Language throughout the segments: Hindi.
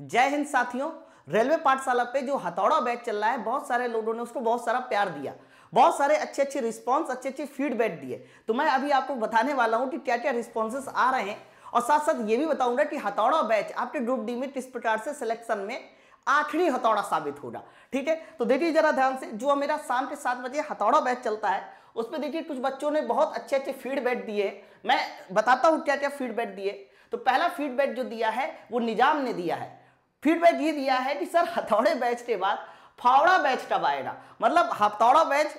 जय हिंद साथियों रेलवे पाठशाला पे जो हथौड़ा बैच चल रहा है बहुत सारे लोगों ने उसको बहुत सारा प्यार दिया बहुत सारे अच्छे अच्छे रिस्पॉन्स अच्छे अच्छे फीडबैक दिए तो मैं अभी आपको बताने वाला हूँ कि क्या क्या रिस्पॉन्सेस आ रहे हैं और साथ साथ ये भी बताऊंगा कि हथौड़ा बैच आपके ग्रुप डी में किस प्रकार से सिलेक्शन में आखिरी हथौड़ा साबित होगा ठीक है तो देखिए जरा ध्यान से जो मेरा शाम के सात बजे हथौड़ा बैच चलता है उसमें देखिए कुछ बच्चों ने बहुत अच्छे अच्छे फीडबैक दिए मैं बताता हूँ क्या क्या फीडबैक दिए तो पहला फीडबैक जो दिया है वो निजाम ने दिया है फीडबैक ये दिया है कि सर हथौड़े बैच के बाद फावड़ा बैच कब आएगा मतलब हथौड़ा बैच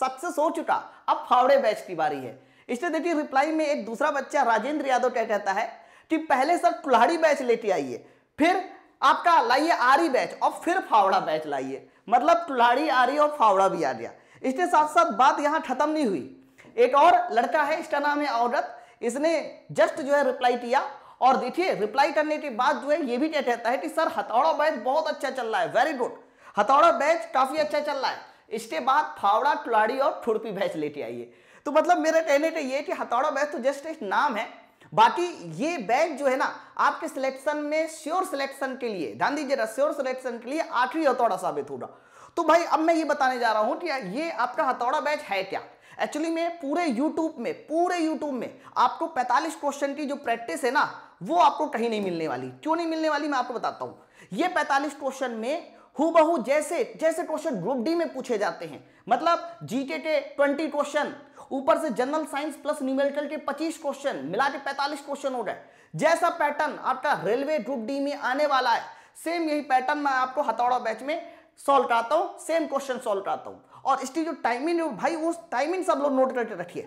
सक्सेस हो चुका अब फावड़े बैच की बारी है इसलिए देखिए रिप्लाई में एक दूसरा बच्चा राजेंद्र यादव क्या कहता है कि पहले सर कुल्हाड़ी बैच लेके आइए फिर आपका लाइए आरी बैच और फिर फावड़ा बैच लाइए मतलब कुल्हाड़ी आरी और फावड़ा भी आ गया इसके साथ साथ बात यहाँ खत्म नहीं हुई एक और लड़का है इसका नाम है औरत इसने जस्ट जो है रिप्लाई किया और देखिए रिप्लाई करने के बाद जो है ये भी कहता है कि सर हथौड़ा बैच बहुत अच्छा चल रहा है वेरी गुड हथौड़ा बैच काफी अच्छा चल रहा है इसके बाद फावड़ा टुलाड़ी और ठुड़पी बैच लेके आइए तो मतलब मेरा कहने का ये कि हथौड़ा बैच तो जस्ट एक नाम है बाकी ये बैग जो है ना आपके सिलेक्शन में श्योर सिलेक्शन के लिए ध्यान दीजिएगा श्योर सिलेक्शन के लिए आठवीं हथौड़ा साबित होगा तो भाई अब मैं ये बताने जा रहा हूं कि ये आपका हथौड़ा बैच है क्या एक्चुअली में पूरे यूट्यूब में पूरे यूट्यूब में आपको 45 क्वेश्चन की जो प्रैक्टिस है ना वो आपको कहीं नहीं मिलने वाली क्यों नहीं मिलने वाली मैं आपको बताता हूं ये 45 क्वेश्चन में हु जैसे जैसे क्वेश्चन ग्रुप डी में पूछे जाते हैं मतलब जीके के ट्वेंटी क्वेश्चन ऊपर से जनरल साइंस प्लस न्यूमेरिकल के पच्चीस क्वेश्चन मिला के पैंतालीस क्वेश्चन हो गए जैसा पैटर्न आपका रेलवे ग्रुप डी में आने वाला है सेम यही पैटर्न मैं आपको हथौड़ा बैच में सॉल्व कराता हूँ सेम क्वेश्चन सॉल्व कराता हूँ और इसकी जो टाइमिंग है भाई उस टाइमिंग सब लोग नोट करके रखिए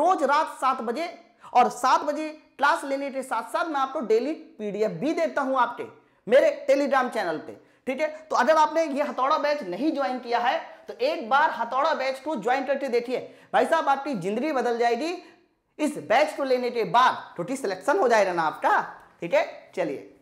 रोज रात सात बजे और सात बजे क्लास लेने के साथ साथ मैं आपको डेली पीडीएफ भी देता हूँ आपके मेरे टेलीग्राम चैनल पे ठीक है तो अगर आपने ये हथौड़ा बैच नहीं ज्वाइन किया है तो एक बार हथौड़ा बैच को ज्वाइन करके देखिए भाई साहब आपकी जिंदगी बदल जाएगी इस बैच को लेने के बाद टोटी सिलेक्शन हो जाएगा ना आपका ठीक है चलिए